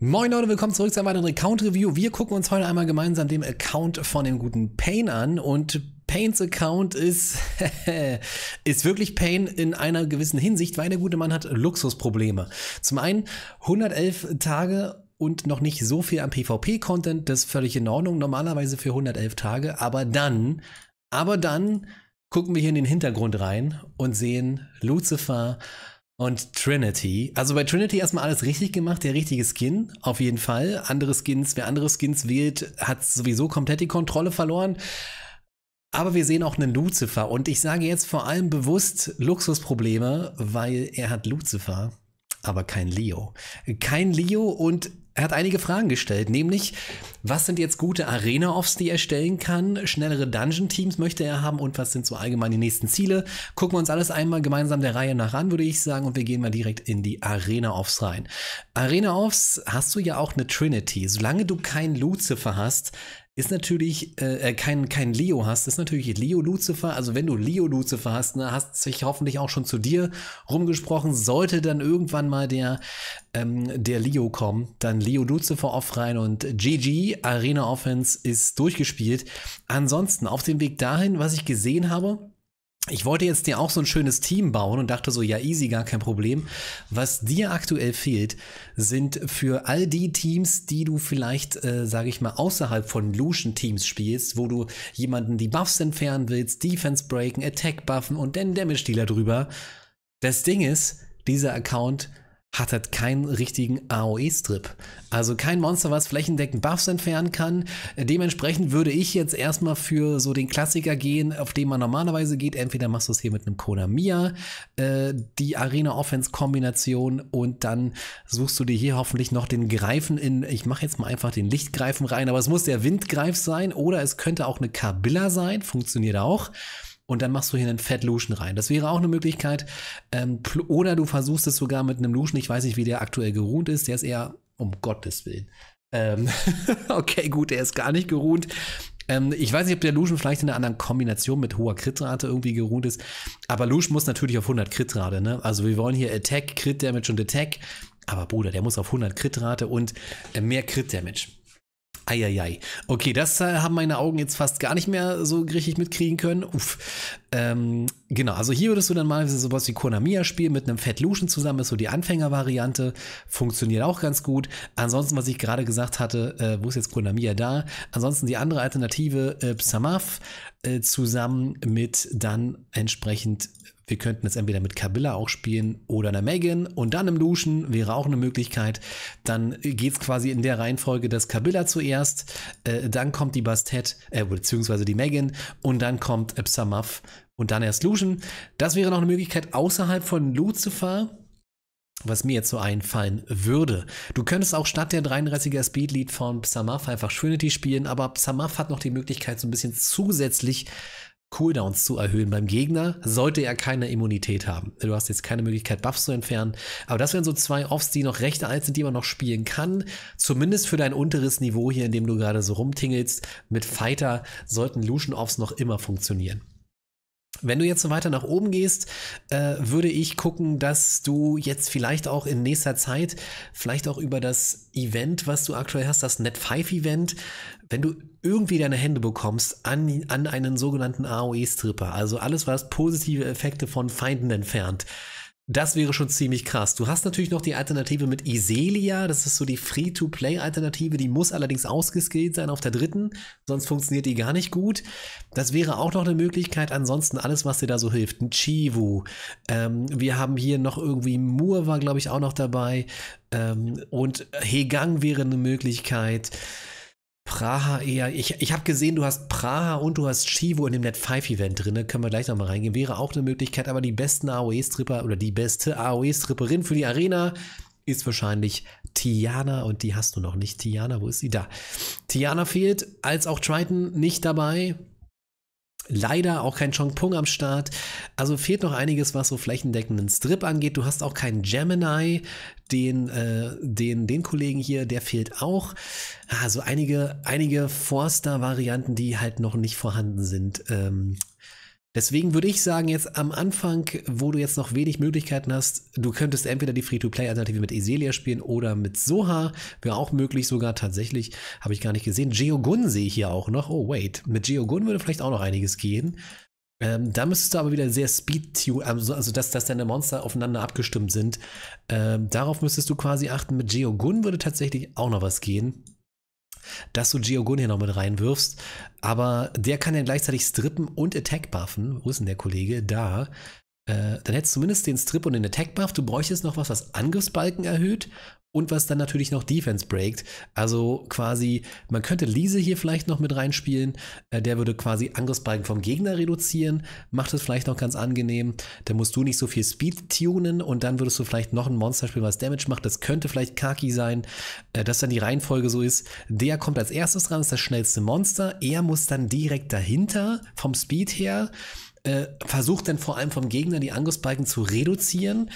Moin Leute, willkommen zurück zu einem weiteren Account Review. Wir gucken uns heute einmal gemeinsam den Account von dem guten Pain an und Pains Account ist, ist wirklich Pain in einer gewissen Hinsicht, weil der gute Mann hat Luxusprobleme. Zum einen 111 Tage und noch nicht so viel am PvP-Content, das ist völlig in Ordnung, normalerweise für 111 Tage, aber dann, aber dann gucken wir hier in den Hintergrund rein und sehen Lucifer und Trinity. Also bei Trinity erstmal alles richtig gemacht, der richtige Skin, auf jeden Fall. Andere Skins, wer andere Skins wählt, hat sowieso komplett die Kontrolle verloren. Aber wir sehen auch einen Lucifer und ich sage jetzt vor allem bewusst Luxusprobleme, weil er hat Lucifer, aber kein Leo. Kein Leo und er hat einige Fragen gestellt, nämlich, was sind jetzt gute Arena-Offs, die er stellen kann? Schnellere Dungeon-Teams möchte er haben und was sind so allgemein die nächsten Ziele? Gucken wir uns alles einmal gemeinsam der Reihe nach an, würde ich sagen, und wir gehen mal direkt in die Arena-Offs rein. Arena-Offs hast du ja auch eine Trinity. Solange du keinen Lucifer hast, ist natürlich äh, äh, kein, kein Leo hast, ist natürlich Leo Lucifer. Also wenn du Leo Lucifer hast, ne, hast sich hoffentlich auch schon zu dir rumgesprochen. Sollte dann irgendwann mal der, ähm, der Leo kommen, dann Leo Lucifer off rein und GG Arena Offense ist durchgespielt. Ansonsten auf dem Weg dahin, was ich gesehen habe, ich wollte jetzt dir auch so ein schönes Team bauen und dachte so, ja, easy, gar kein Problem. Was dir aktuell fehlt, sind für all die Teams, die du vielleicht, äh, sage ich mal, außerhalb von Lucian-Teams spielst, wo du jemanden die Buffs entfernen willst, Defense breaken, Attack buffen und dann Damage-Dealer drüber. Das Ding ist, dieser Account hat halt keinen richtigen AOE-Strip. Also kein Monster, was flächendeckend Buffs entfernen kann. Dementsprechend würde ich jetzt erstmal für so den Klassiker gehen, auf den man normalerweise geht. Entweder machst du es hier mit einem Konamiya, äh, die Arena-Offense-Kombination und dann suchst du dir hier hoffentlich noch den Greifen in, ich mache jetzt mal einfach den Lichtgreifen rein, aber es muss der Windgreif sein oder es könnte auch eine Kabilla sein, funktioniert auch und dann machst du hier einen Fat Lution rein. Das wäre auch eine Möglichkeit. Ähm, oder du versuchst es sogar mit einem Lution. Ich weiß nicht, wie der aktuell geruht ist. Der ist eher, um Gottes Willen. Ähm, okay, gut, der ist gar nicht geruht. Ähm, ich weiß nicht, ob der Lusion vielleicht in einer anderen Kombination mit hoher Kritrate irgendwie geruht ist. Aber Lusion muss natürlich auf 100 Kritrate, ne? Also wir wollen hier Attack, Crit Damage und Attack. Aber Bruder, der muss auf 100 Kritrate und äh, mehr Crit Damage. Eieiei. Okay, das äh, haben meine Augen jetzt fast gar nicht mehr so richtig mitkriegen können. Uff. Ähm, genau, also hier würdest du dann mal sowas wie Konamiya spielen mit einem Fat Lucian zusammen, ist so die Anfängervariante, funktioniert auch ganz gut. Ansonsten, was ich gerade gesagt hatte, äh, wo ist jetzt Konamiya da? Ansonsten die andere Alternative, äh, Psamaf, äh, zusammen mit dann entsprechend wir könnten es entweder mit Kabila auch spielen oder einer Megan und dann einem Luschen wäre auch eine Möglichkeit. Dann geht es quasi in der Reihenfolge, dass Kabila zuerst, äh, dann kommt die Bastet, äh, beziehungsweise die Megan und dann kommt Psamaf und dann erst Lucian. Das wäre noch eine Möglichkeit außerhalb von Lucifer was mir jetzt so einfallen würde. Du könntest auch statt der 33er Speedlead von Psamaf einfach Trinity spielen, aber Psamaf hat noch die Möglichkeit, so ein bisschen zusätzlich Cooldowns zu erhöhen beim Gegner, sollte er keine Immunität haben. Du hast jetzt keine Möglichkeit, Buffs zu entfernen. Aber das wären so zwei Offs, die noch recht alt sind, die man noch spielen kann. Zumindest für dein unteres Niveau hier, in dem du gerade so rumtingelst. Mit Fighter sollten Lucian-Offs noch immer funktionieren. Wenn du jetzt so weiter nach oben gehst, äh, würde ich gucken, dass du jetzt vielleicht auch in nächster Zeit, vielleicht auch über das Event, was du aktuell hast, das Net5-Event, wenn du irgendwie deine Hände bekommst an, an einen sogenannten AOE-Stripper, also alles, was positive Effekte von Feinden entfernt, das wäre schon ziemlich krass. Du hast natürlich noch die Alternative mit Iselia. Das ist so die Free-to-Play-Alternative. Die muss allerdings ausgeskillt sein auf der dritten. Sonst funktioniert die gar nicht gut. Das wäre auch noch eine Möglichkeit. Ansonsten alles, was dir da so hilft. Ein Chivu. Ähm, wir haben hier noch irgendwie Mur war, glaube ich, auch noch dabei. Ähm, und Hegang wäre eine Möglichkeit. Praha eher. Ich, ich habe gesehen, du hast Praha und du hast Chivo in dem Net 5 Event drin. Ne? Können wir gleich nochmal reingehen. Wäre auch eine Möglichkeit, aber die besten AOE-Stripper oder die beste AOE-Stripperin für die Arena ist wahrscheinlich Tiana und die hast du noch nicht. Tiana, wo ist sie? Da. Tiana fehlt, als auch Triton nicht dabei leider auch kein Chongpung am Start. Also fehlt noch einiges, was so flächendeckenden Strip angeht. Du hast auch keinen Gemini, den, äh, den, den Kollegen hier, der fehlt auch. Also einige, einige Forster-Varianten, die halt noch nicht vorhanden sind. Ähm, Deswegen würde ich sagen, jetzt am Anfang, wo du jetzt noch wenig Möglichkeiten hast, du könntest entweder die Free-to-Play-Alternative mit Eselia spielen oder mit Soha. Wäre auch möglich, sogar tatsächlich. Habe ich gar nicht gesehen. Geogun sehe ich hier auch noch. Oh, wait. Mit Geogun würde vielleicht auch noch einiges gehen. Ähm, da müsstest du aber wieder sehr speed also, also dass, dass deine Monster aufeinander abgestimmt sind. Ähm, darauf müsstest du quasi achten. Mit Geogun würde tatsächlich auch noch was gehen dass du Geogun hier noch mit reinwirfst. Aber der kann dann gleichzeitig strippen und Attack buffen. Wo ist denn der Kollege? Da äh, dann hättest du zumindest den Strip und den Attack-Buff. Du bräuchtest noch was, was Angriffsbalken erhöht und was dann natürlich noch Defense breakt. Also quasi, man könnte Lise hier vielleicht noch mit reinspielen. Äh, der würde quasi Angriffsbalken vom Gegner reduzieren, macht es vielleicht noch ganz angenehm. Da musst du nicht so viel Speed tunen und dann würdest du vielleicht noch ein Monster spielen, was Damage macht. Das könnte vielleicht Kaki sein, äh, dass dann die Reihenfolge so ist. Der kommt als erstes ran, ist das schnellste Monster. Er muss dann direkt dahinter vom Speed her äh, versucht dann vor allem vom Gegner die Angriffsbalken zu reduzieren.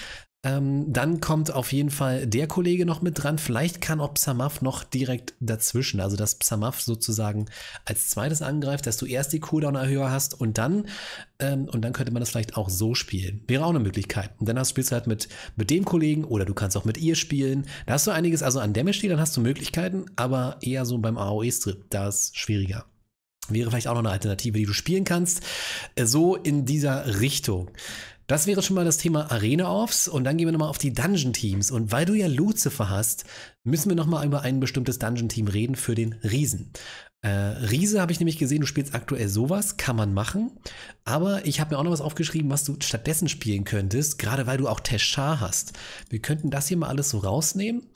Ähm, dann kommt auf jeden Fall der Kollege noch mit dran. Vielleicht kann auch Psamaf noch direkt dazwischen. Also, dass Psamaf sozusagen als zweites angreift, dass du erst die Cooldown-Erhöher hast und dann, ähm, und dann könnte man das vielleicht auch so spielen. Wäre auch eine Möglichkeit. Und dann hast, spielst du halt mit, mit dem Kollegen oder du kannst auch mit ihr spielen. Da hast du einiges, also an Damage, dann hast du Möglichkeiten, aber eher so beim AOE-Strip, da ist schwieriger. Wäre vielleicht auch noch eine Alternative, die du spielen kannst. Äh, so in dieser Richtung. Das wäre schon mal das Thema Arena-Offs und dann gehen wir nochmal auf die Dungeon-Teams. Und weil du ja Lucifer hast, müssen wir nochmal über ein bestimmtes Dungeon-Team reden für den Riesen. Äh, Riese habe ich nämlich gesehen, du spielst aktuell sowas, kann man machen. Aber ich habe mir auch noch was aufgeschrieben, was du stattdessen spielen könntest, gerade weil du auch Teshar hast. Wir könnten das hier mal alles so rausnehmen.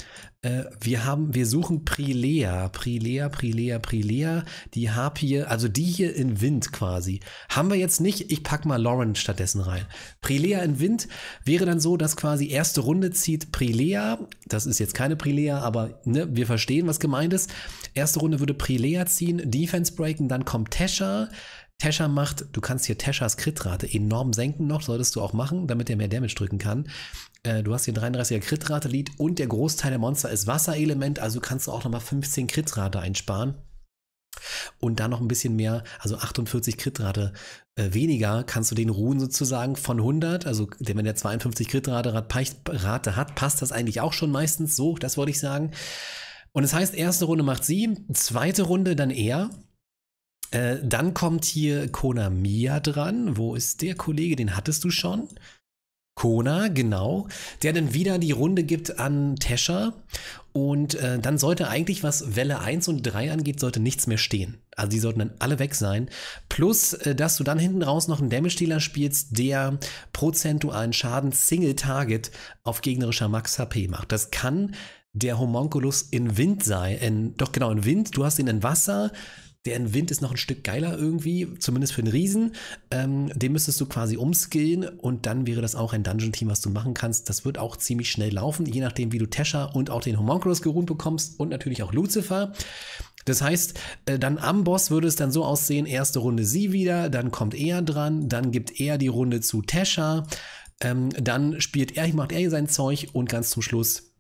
Äh, wir haben, wir suchen Prilea, Prilea, Prilea, Prilea, die hier, also die hier in Wind quasi. Haben wir jetzt nicht, ich packe mal Lauren stattdessen rein. Prilea in Wind wäre dann so, dass quasi erste Runde zieht Prilea, das ist jetzt keine Prilea, aber ne, wir verstehen, was gemeint ist. Erste Runde würde Prilea ziehen, Defense breaken, dann kommt Tesha, Tesha macht, du kannst hier Teschas Kritrate enorm senken noch, solltest du auch machen, damit er mehr Damage drücken kann. Äh, du hast hier 33er Kritrate Lead und der Großteil der Monster ist Wasserelement, also kannst du auch nochmal 15 Kritrate einsparen. Und da noch ein bisschen mehr, also 48 Kritrate äh, weniger, kannst du den ruhen sozusagen von 100. Also wenn der 52 Kritrate hat, passt das eigentlich auch schon meistens so, das wollte ich sagen. Und es das heißt, erste Runde macht sie, zweite Runde dann er. Äh, dann kommt hier Kona Mia dran. Wo ist der Kollege? Den hattest du schon. Kona, genau, der dann wieder die Runde gibt an Tesha. Und äh, dann sollte eigentlich, was Welle 1 und 3 angeht, sollte nichts mehr stehen. Also die sollten dann alle weg sein. Plus, äh, dass du dann hinten raus noch einen Damage-Dealer spielst, der prozentualen Schaden Single-Target auf gegnerischer Max-HP macht. Das kann der Homunculus in Wind sein. In, doch genau, in Wind. Du hast ihn in Wasser. Deren Wind ist noch ein Stück geiler irgendwie, zumindest für einen Riesen. Ähm, den müsstest du quasi umskillen und dann wäre das auch ein Dungeon-Team, was du machen kannst. Das wird auch ziemlich schnell laufen, je nachdem, wie du Tesha und auch den Homunculus geruht bekommst und natürlich auch Lucifer. Das heißt, äh, dann am Boss würde es dann so aussehen, erste Runde sie wieder, dann kommt er dran, dann gibt er die Runde zu Tesha, ähm, dann spielt er, macht er sein Zeug und ganz zum Schluss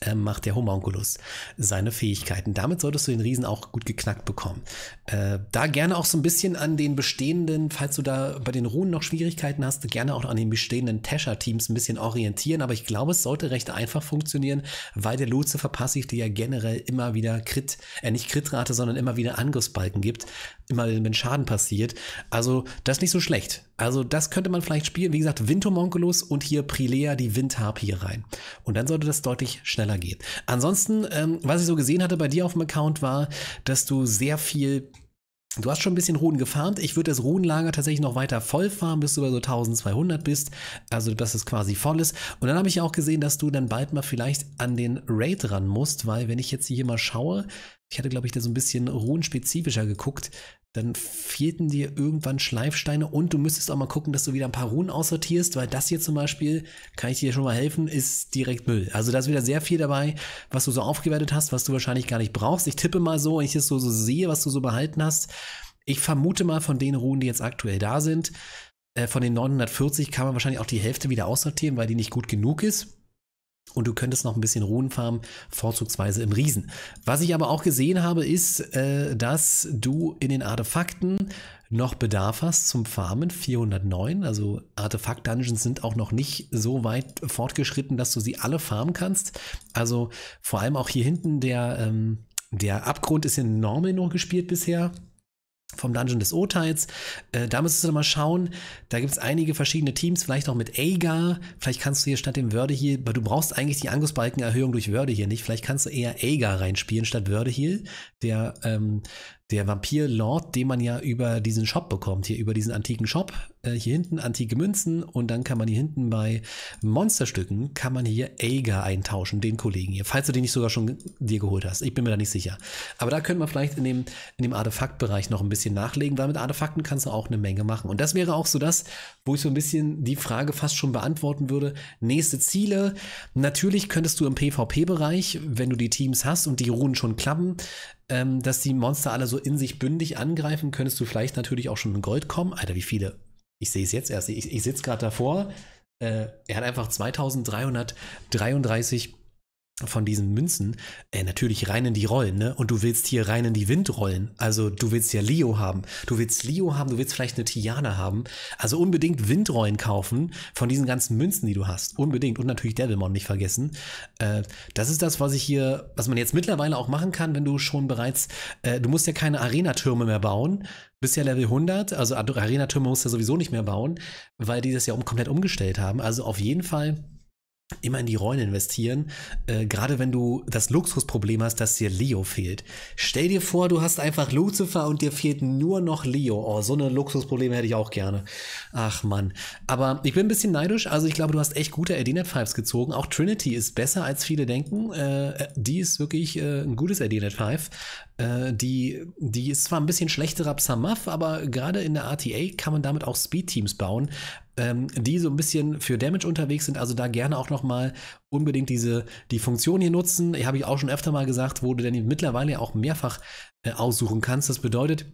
äh, macht der Homunculus seine Fähigkeiten. Damit solltest du den Riesen auch gut geknackt bekommen. Äh, da gerne auch so ein bisschen an den bestehenden, falls du da bei den Runen noch Schwierigkeiten hast, gerne auch an den bestehenden tesha teams ein bisschen orientieren. Aber ich glaube, es sollte recht einfach funktionieren, weil der Lucifer passiv dir ja generell immer wieder Crit, äh nicht Critrate, sondern immer wieder Angriffsbalken gibt. Immer wenn Schaden passiert. Also das ist nicht so schlecht. Also das könnte man vielleicht spielen. Wie gesagt, Windomonculus und hier Prilea, die Windharp hier rein. Und dann sollte das deutlich schneller schneller geht. Ansonsten, ähm, was ich so gesehen hatte bei dir auf dem Account war, dass du sehr viel Du hast schon ein bisschen Ruhen gefarmt. Ich würde das Ruhenlager tatsächlich noch weiter voll farmen, bis du bei so 1200 bist. Also, dass es quasi voll ist. Und dann habe ich auch gesehen, dass du dann bald mal vielleicht an den Raid ran musst, weil wenn ich jetzt hier mal schaue, ich hatte, glaube ich, da so ein bisschen ruhenspezifischer geguckt, dann fehlten dir irgendwann Schleifsteine und du müsstest auch mal gucken, dass du wieder ein paar Runen aussortierst, weil das hier zum Beispiel, kann ich dir schon mal helfen, ist direkt Müll. Also da ist wieder sehr viel dabei, was du so aufgewertet hast, was du wahrscheinlich gar nicht brauchst. Ich tippe mal so, wenn ich das so, so sehe, was du so behalten hast. Ich vermute mal von den Runen, die jetzt aktuell da sind, äh, von den 940 kann man wahrscheinlich auch die Hälfte wieder aussortieren, weil die nicht gut genug ist. Und du könntest noch ein bisschen Ruhen farmen, vorzugsweise im Riesen. Was ich aber auch gesehen habe, ist, äh, dass du in den Artefakten noch Bedarf hast zum Farmen 409. Also Artefakt-Dungeons sind auch noch nicht so weit fortgeschritten, dass du sie alle farmen kannst. Also vor allem auch hier hinten der, ähm, der Abgrund ist in Normal nur gespielt bisher vom Dungeon des Urteils. Äh, da müsstest du mal schauen. Da gibt es einige verschiedene Teams, vielleicht auch mit Agar. Vielleicht kannst du hier statt dem Wörde hier, weil du brauchst eigentlich die Angriffsbalkenerhöhung durch Wörde hier nicht. Vielleicht kannst du eher Agar reinspielen statt Wörde hier, der ähm, der Vampir-Lord, den man ja über diesen Shop bekommt, hier über diesen antiken Shop. Äh, hier hinten antike Münzen und dann kann man hier hinten bei Monsterstücken, kann man hier Aeger eintauschen, den Kollegen hier, falls du den nicht sogar schon dir geholt hast. Ich bin mir da nicht sicher. Aber da können wir vielleicht in dem, in dem Artefaktbereich noch ein bisschen nachlegen, weil mit Artefakten kannst du auch eine Menge machen. Und das wäre auch so das, wo ich so ein bisschen die Frage fast schon beantworten würde. Nächste Ziele. Natürlich könntest du im PvP-Bereich, wenn du die Teams hast und die Runen schon klappen, ähm, dass die Monster alle so in sich bündig angreifen, könntest du vielleicht natürlich auch schon in Gold kommen. Alter, wie viele? Ich sehe es jetzt erst. Ich, ich sitze gerade davor. Äh, er hat einfach 2333 von diesen Münzen äh, natürlich rein in die Rollen, ne? Und du willst hier rein in die Windrollen. Also du willst ja Leo haben, du willst Leo haben, du willst vielleicht eine Tiana haben. Also unbedingt Windrollen kaufen von diesen ganzen Münzen, die du hast. Unbedingt. Und natürlich Devilmon nicht vergessen. Äh, das ist das, was ich hier, was man jetzt mittlerweile auch machen kann, wenn du schon bereits, äh, du musst ja keine Arena-Türme mehr bauen. Bist ja Level 100, also Arena-Türme musst du ja sowieso nicht mehr bauen, weil die das ja um, komplett umgestellt haben. Also auf jeden Fall immer in die Rollen investieren, äh, gerade wenn du das Luxusproblem hast, dass dir Leo fehlt. Stell dir vor, du hast einfach Lucifer und dir fehlt nur noch Leo. Oh, so eine Luxusprobleme hätte ich auch gerne. Ach man. Aber ich bin ein bisschen neidisch. Also ich glaube, du hast echt gute Adnet Fives gezogen. Auch Trinity ist besser, als viele denken. Äh, äh die ist wirklich äh, ein gutes Adnet Five. Äh, die, die ist zwar ein bisschen schlechterer Psamaf, aber gerade in der RTA kann man damit auch Speed-Teams bauen, ähm, die so ein bisschen für Damage unterwegs sind. Also da gerne auch nochmal unbedingt diese, die Funktion hier nutzen. Habe ich auch schon öfter mal gesagt, wo du dann mittlerweile auch mehrfach äh, aussuchen kannst. Das bedeutet,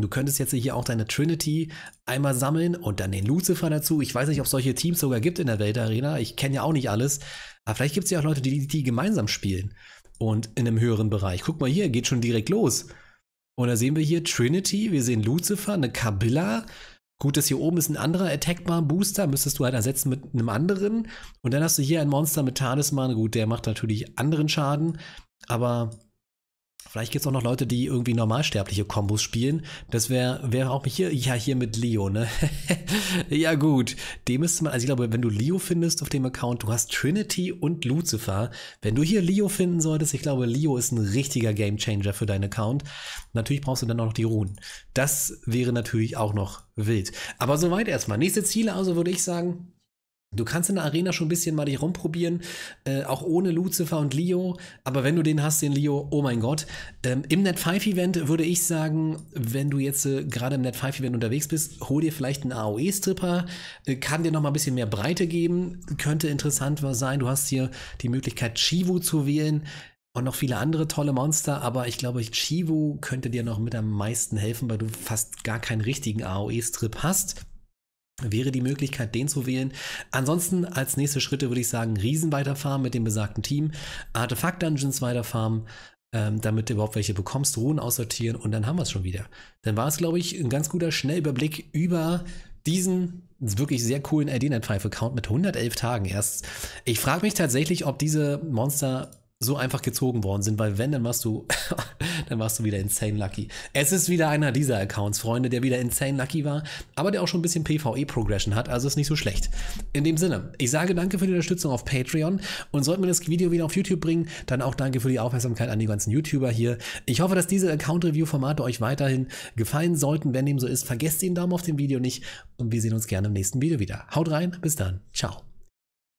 Du könntest jetzt hier auch deine Trinity einmal sammeln und dann den Lucifer dazu. Ich weiß nicht, ob es solche Teams sogar gibt in der Weltarena. Ich kenne ja auch nicht alles. Aber vielleicht gibt es ja auch Leute, die die gemeinsam spielen und in einem höheren Bereich. Guck mal hier, geht schon direkt los. Und da sehen wir hier Trinity, wir sehen Lucifer, eine Kabilla. Gut, das hier oben ist ein anderer attackbar Booster, müsstest du halt ersetzen mit einem anderen. Und dann hast du hier ein Monster mit Talisman. Gut, der macht natürlich anderen Schaden, aber Vielleicht gibt es auch noch Leute, die irgendwie normalsterbliche Kombos spielen. Das wäre wäre auch hier, ja, hier mit Leo, ne? ja, gut. Dem müsste man, also ich glaube, wenn du Leo findest auf dem Account, du hast Trinity und Lucifer. Wenn du hier Leo finden solltest, ich glaube, Leo ist ein richtiger Gamechanger für deinen Account. Natürlich brauchst du dann auch noch die Runen. Das wäre natürlich auch noch wild. Aber soweit erstmal. Nächste Ziele, also würde ich sagen, Du kannst in der Arena schon ein bisschen mal dich rumprobieren, äh, auch ohne Lucifer und Leo. Aber wenn du den hast, den Leo, oh mein Gott. Ähm, Im Net5-Event würde ich sagen, wenn du jetzt äh, gerade im Net5-Event unterwegs bist, hol dir vielleicht einen AOE-Stripper, äh, kann dir noch mal ein bisschen mehr Breite geben, könnte interessant sein. Du hast hier die Möglichkeit, Chivu zu wählen und noch viele andere tolle Monster. Aber ich glaube, Chivu könnte dir noch mit am meisten helfen, weil du fast gar keinen richtigen AOE-Strip hast wäre die Möglichkeit, den zu wählen. Ansonsten als nächste Schritte würde ich sagen, Riesen weiterfarmen mit dem besagten Team, Artefakt-Dungeons weiterfarmen, ähm, damit du überhaupt welche bekommst, Ruhen aussortieren und dann haben wir es schon wieder. Dann war es, glaube ich, ein ganz guter Schnellüberblick über diesen wirklich sehr coolen ID Night 5 Account mit 111 Tagen erst. Ich frage mich tatsächlich, ob diese Monster so einfach gezogen worden sind, weil wenn, dann warst du, dann warst du wieder insane lucky. Es ist wieder einer dieser Accounts, Freunde, der wieder insane lucky war, aber der auch schon ein bisschen PvE-Progression hat, also ist nicht so schlecht. In dem Sinne, ich sage danke für die Unterstützung auf Patreon und sollten wir das Video wieder auf YouTube bringen, dann auch danke für die Aufmerksamkeit an die ganzen YouTuber hier. Ich hoffe, dass diese Account-Review-Formate euch weiterhin gefallen sollten. Wenn dem so ist, vergesst den Daumen auf dem Video nicht und wir sehen uns gerne im nächsten Video wieder. Haut rein, bis dann, ciao.